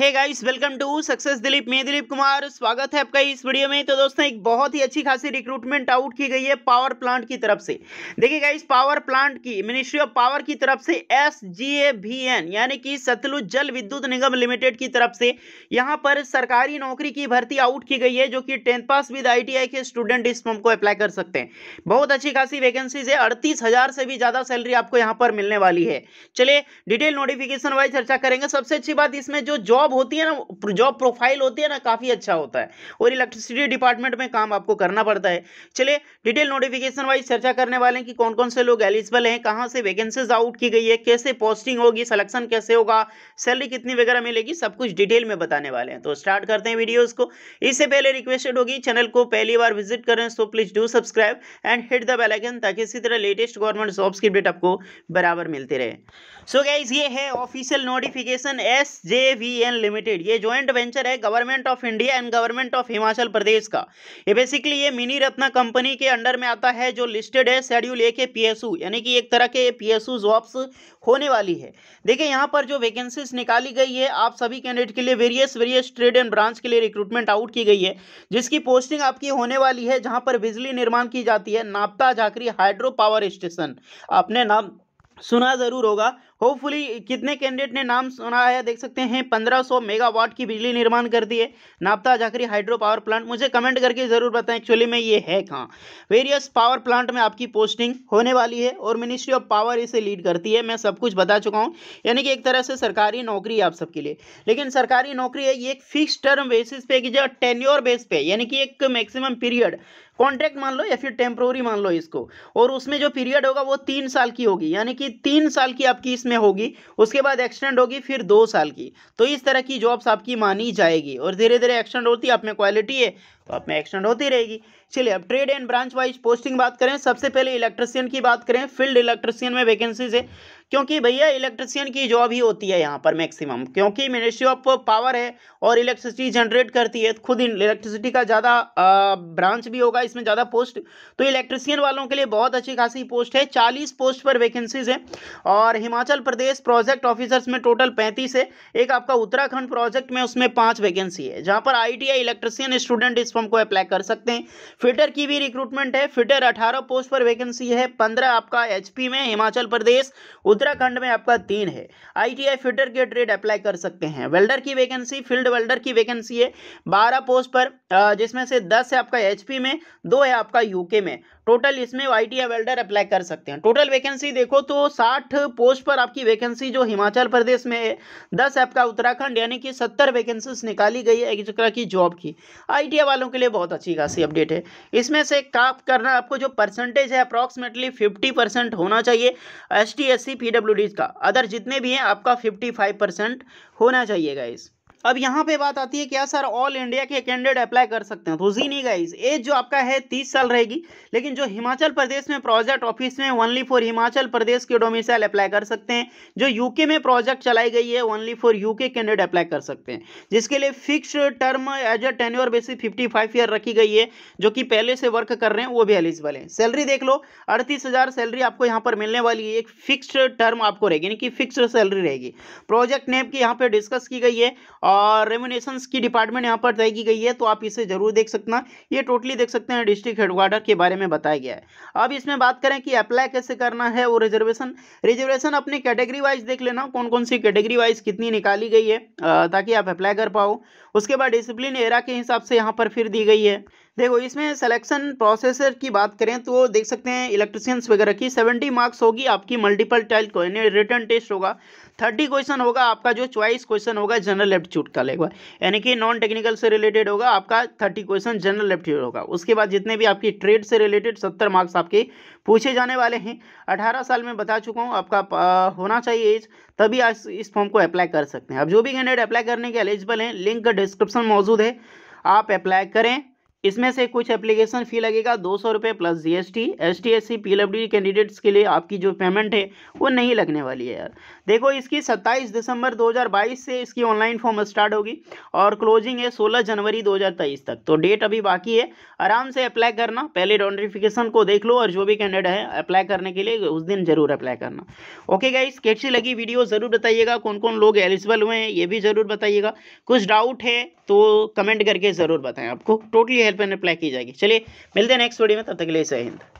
hey guys welcome to success Dilip मैं दिलीप कुमार स्वागत है आपका इस वीडियो में तो दोस्तों एक बहुत ही अच्छी खासी रिक्रूटमेंट आउट की गई है पावर प्लांट की तरफ से देखिए गाइस पावर प्लांट की मिनिस्ट्री ऑफ पावर की तरफ से एस जी ए भी एन यानी कि सतलुज जल विद्युत निगम लिमिटेड की तरफ से यहाँ पर सरकारी नौकरी की भर्ती आउट की गई है जो कि टेंथ पास विद आई के स्टूडेंट इस फॉर्म को अप्लाई कर सकते हैं बहुत अच्छी खासी वैकेंसीज है अड़तीस से भी ज़्यादा सैलरी आपको यहाँ पर मिलने वाली है चलिए डिटेल नोटिफिकेशन वाइज चर्चा करेंगे सबसे अच्छी बात इसमें जो जॉब जॉब होती है ना जॉब प्रोफाइल होती है ना काफ़ी अच्छा होता है और इलेक्ट्रिसिटी डिपार्टमेंट में काम आपको करना पड़ता है चलिए डिटेल नोटिफिकेशन वाइज चर्चा करने वाले हैं कि कौन कौन से लोग एलिजिबल हैं कहाँ से वैकेंसीज आउट की गई है कैसे पोस्टिंग होगी सलेक्शन कैसे होगा सैलरी कितनी वगैरह मिलेगी सब कुछ डिटेल में बताने वाले हैं तो स्टार्ट करते हैं वीडियोज़ को इससे पहले रिक्वेस्टेड होगी चैनल को पहली बार विजिट करें सो तो please do subscribe and hit the bell icon ताकि इसी तरह लेटेस्ट गवर्नमेंट जॉब्स की अपडेट आपको बराबर मिलते रहे सो so, गाइज ये है official notification S J V N limited ये ज्वाइंट वेंचर है government of India and government of Himachal Pradesh का ये बेसिकली ये मिनी रत्ना कंपनी के अंडर में आता है जो लिस्टेड है शेड्यूल ए के पी यानी कि एक तरह के पी एस जॉब्स होने वाली है देखिए यहाँ पर जो वैकेंसीज निकाली गई है आप सभी कैंडिडेट के लिए various various trade and branch के लिए रिक्रूटमेंट आउट की गई है जिसकी पोस्टिंग आपकी होने वाली है जहाँ पर बिजली निर्माण की जाती है नापता झाकरी हाइड्रो पावर स्टेशन आपने नाम सुना ज़रूर होगा होपफुली कितने कैंडिडेट ने नाम सुना है देख सकते हैं 1500 मेगावाट की बिजली निर्माण कर दी है नापता झाकरी हाइड्रो पावर प्लांट मुझे कमेंट करके ज़रूर बताएं एक्चुअली में ये है कहाँ वेरियस पावर प्लांट में आपकी पोस्टिंग होने वाली है और मिनिस्ट्री ऑफ पावर इसे लीड करती है मैं सब कुछ बता चुका हूँ यानी कि एक तरह से सरकारी नौकरी है आप सबके लिए लेकिन सरकारी नौकरी है ये एक फिक्स टर्म बेसिस पे की जो टेन्योर बेस पे यानी कि एक मैक्सिमम पीरियड कॉन्ट्रैक्ट मान लो या फिर टेम्प्रोरी मान लो इसको और उसमें जो पीरियड होगा वो तीन साल की होगी यानी कि तीन साल की आपकी इसमें होगी उसके बाद एक्सटेंड होगी फिर दो साल की तो इस तरह की जॉब्स आपकी मानी जाएगी और धीरे धीरे एक्सटेंड होती है आप में क्वालिटी है तो आप में एक्सटेंड होती रहेगी चलिए अब trade and branch wise posting बात करें सबसे पहले इलेक्ट्रिशियन की बात करें फील्ड इलेक्ट्रिशियन में वैकेंसीज है क्योंकि भैया इलेक्ट्रिशियन की जॉब ही होती है यहाँ पर मैक्सिमम क्योंकि मिनिस्ट्री ऑफ पावर है और इलेक्ट्रिसिटी जनरेट करती है खुद इलेक्ट्रिसिटी का ज़्यादा ब्रांच भी होगा इसमें ज़्यादा पोस्ट तो इलेक्ट्रिशियन वालों के लिए बहुत अच्छी खासी पोस्ट है चालीस पोस्ट पर वैकेंसीज है और हिमाचल प्रदेश प्रोजेक्ट ऑफिसर्स में टोटल पैंतीस है एक आपका उत्तराखंड प्रोजेक्ट में उसमें पाँच वैकेंसी है जहाँ पर आई इलेक्ट्रिशियन स्टूडेंट इस प्लेटफॉर्म को अप्लाई कर सकते हैं फिटर की भी रिक्रूटमेंट है फिटर अठारह पोस्ट पर वैकेंसी है पंद्रह आपका एच में हिमाचल प्रदेश उत्तराखंड में आपका तीन है आई फिटर के ट्रेड अप्लाई कर सकते हैं वेल्डर की वैकेंसी फील्ड वेल्डर की वैकेंसी है बारह पोस्ट पर जिसमें से दस है आपका एचपी में दो है आपका यूके में टोटल इसमें आईटी टी वेल्डर अप्लाई कर सकते हैं टोटल वैकेंसी देखो तो 60 पोस्ट पर आपकी वैकेंसी जो हिमाचल प्रदेश में है दस आपका उत्तराखंड यानी कि 70 वैकेंसीज निकाली गई है एक की जॉब की आई वालों के लिए बहुत अच्छी खासी अपडेट है इसमें से काप करना आपको जो परसेंटेज है अप्रॉक्सीमेटली फिफ्टी होना चाहिए एस टी का अदर जितने भी हैं आपका फिफ्टी होना चाहिएगा इस अब यहाँ पे बात आती है क्या सर ऑल इंडिया के कैंडिडेट अप्लाई कर सकते हैं तो जी नहीं गाइज एज जो आपका है तीस साल रहेगी लेकिन जो हिमाचल प्रदेश में प्रोजेक्ट ऑफिस में ओनली फॉर हिमाचल प्रदेश के डोमिसाइल अप्लाई कर सकते हैं जो यूके में प्रोजेक्ट चलाई गई है only for UK candidate apply कर सकते हैं जिसके लिए fix term as a tenure basis fifty five year रखी गई है जो कि पहले से वर्क कर रहे हैं वो भी एलिजिबल है सैलरी देख लो अड़तीस हजार सैलरी आपको यहाँ पर मिलने वाली है एक फिक्स टर्म आपको रहेगी यानी कि फिक्स सैलरी रहेगी प्रोजेक्ट नेम की यहाँ पर डिस्कस की गई है और रेमुनेशन की डिपार्टमेंट यहाँ पर तय की गई है तो आप इसे जरूर देख सकना ये टोटली देख सकते हैं डिस्ट्रिक्ट हेडक्वार्टर के बारे में बताया गया है अब इसमें बात करें कि अप्लाई कैसे करना है वो रिजर्वेशन रिजर्वेशन अपने कैटेगरी वाइज देख लेना कौन कौन सी कैटेगरी वाइज कितनी निकाली गई है ताकि आप अप्लाई कर पाओ उसके बाद डिसिप्लिन एरा के हिसाब से यहाँ पर फिर दी गई है देखो इसमें सिलेक्शन प्रोसेसर की बात करें तो देख सकते हैं इलेक्ट्रिशियंस वगैरह की सेवेंटी मार्क्स होगी आपकी मल्टीपल टाइल को यानी रिटर्न टेस्ट होगा थर्टी क्वेश्चन होगा आपका जो चॉइस क्वेश्चन होगा जनरल एप्टीट्यूड का लेगा यानी कि नॉन टेक्निकल से रिलेटेड होगा आपका थर्टी क्वेश्चन जनरल एप्टीट्यूड होगा उसके बाद जितने भी आपकी ट्रेड से रिलेटेड सत्तर मार्क्स आपके पूछे जाने वाले हैं अठारह साल में बता चुका हूँ आपका होना चाहिए एज तभी आप इस फॉर्म को अप्लाई कर सकते हैं अब जो भी कैंडिडेट अप्लाई करने के एलिजिबल हैं लिंक डिस्क्रिप्शन मौजूद है आप अप्लाई करें इसमें से कुछ एप्लीकेशन फ़ी लगेगा दो सौ रुपये plus G S T S ST SC PWD candidates के लिए आपकी जो पेमेंट है वो नहीं लगने वाली है यार देखो इसकी 27 दिसंबर 2022 से इसकी ऑनलाइन फॉर्म स्टार्ट होगी और क्लोजिंग है 16 जनवरी 2023 तक तो डेट अभी बाकी है आराम से अप्लाई करना पहले नोटिफिकेशन को देख लो और जो भी कैंडिडेट है अप्लाई करने के लिए उस दिन ज़रूर अप्लाई करना ओके गाइस कैसी लगी वीडियो ज़रूर बताइएगा कौन कौन लोग एलिजिबल हुए हैं ये भी ज़रूर बताइएगा कुछ डाउट है तो कमेंट करके ज़रूर बताएं आपको टोटली हेल्प लाइन अप्लाई की जाएगी चलिए मिलते हैं नेक्स्ट वीडियो में तब तक के लिए सही हिंद